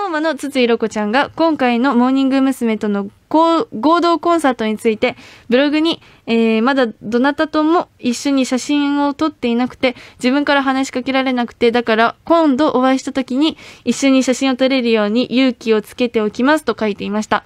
ノーマの筒井ロコちゃんが今回のモーニング娘。との合同コンサートについてブログに、えー、まだどなたとも一緒に写真を撮っていなくて自分から話しかけられなくてだから今度お会いした時に一緒に写真を撮れるように勇気をつけておきますと書いていました。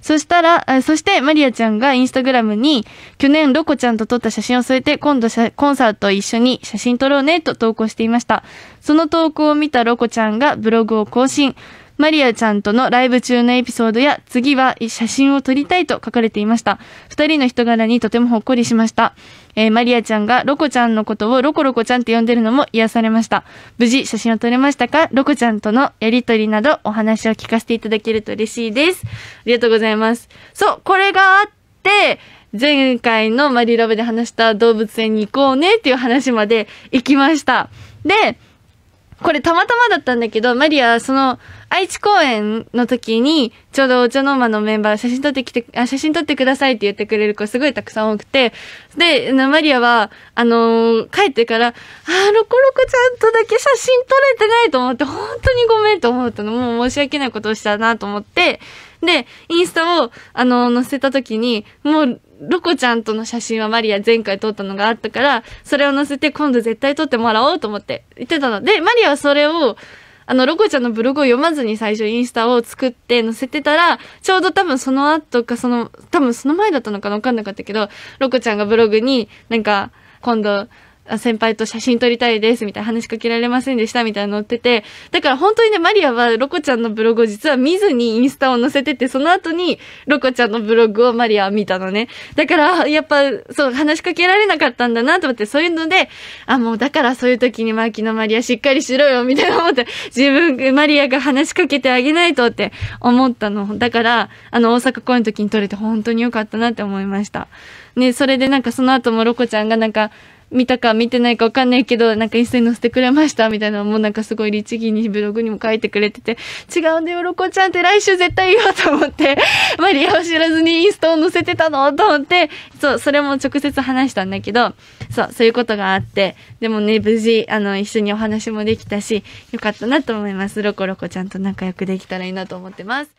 そしたら、そしてマリアちゃんがインスタグラムに、去年ロコちゃんと撮った写真を添えて、今度コンサート一緒に写真撮ろうねと投稿していました。その投稿を見たロコちゃんがブログを更新。マリアちゃんとのライブ中のエピソードや、次は写真を撮りたいと書かれていました。二人の人柄にとてもほっこりしました。えー、マリアちゃんがロコちゃんのことをロコロコちゃんって呼んでるのも癒されました。無事写真を撮れましたかロコちゃんとのやりとりなどお話を聞かせていただけると嬉しいです。ありがとうございます。そう、これがあって、前回のマリラブで話した動物園に行こうねっていう話まで行きました。で、これたまたまだったんだけど、マリア、その、愛知公演の時に、ちょうどお茶の間のメンバー、写真撮ってきて、あ、写真撮ってくださいって言ってくれる子すごいたくさん多くて、で、マリアは、あのー、帰ってから、あ、ロコロコちゃんとだけ写真撮れてないと思って、本当にごめんと思ったの、もう申し訳ないことをしたなと思って、で、インスタを、あの、載せた時に、もう、ロコちゃんとの写真はマリア前回撮ったのがあったから、それを載せて今度絶対撮ってもらおうと思って言ってたの。で、マリアはそれを、あの、ロコちゃんのブログを読まずに最初インスタを作って載せてたら、ちょうど多分その後かその、多分その前だったのかなわかんなかったけど、ロコちゃんがブログになんか、今度、先輩と写真撮りたいですみたいな話しかけられませんでしたみたいな載ってて、だから本当にね、マリアはロコちゃんのブログを実は見ずにインスタを載せてて、その後にロコちゃんのブログをマリアは見たのね。だから、やっぱ、そう、話しかけられなかったんだなと思って、そういうので、あ、もうだからそういう時にマーキのマリアしっかりしろよみたいな思って、自分、マリアが話しかけてあげないとって思ったの。だから、あの、大阪公演の時に撮れて本当に良かったなって思いました。ね、それでなんかその後もロコちゃんがなんか、見たか見てないか分かんないけど、なんか一斉に載せてくれましたみたいなのもなんかすごい律儀にブログにも書いてくれてて、違うんだよ、ロコちゃんって来週絶対言おうと思って、マリアを知らずにインストを載せてたのと思って、そう、それも直接話したんだけど、そう、そういうことがあって、でもね、無事、あの、一緒にお話もできたし、よかったなと思います。ロコロコちゃんと仲良くできたらいいなと思ってます。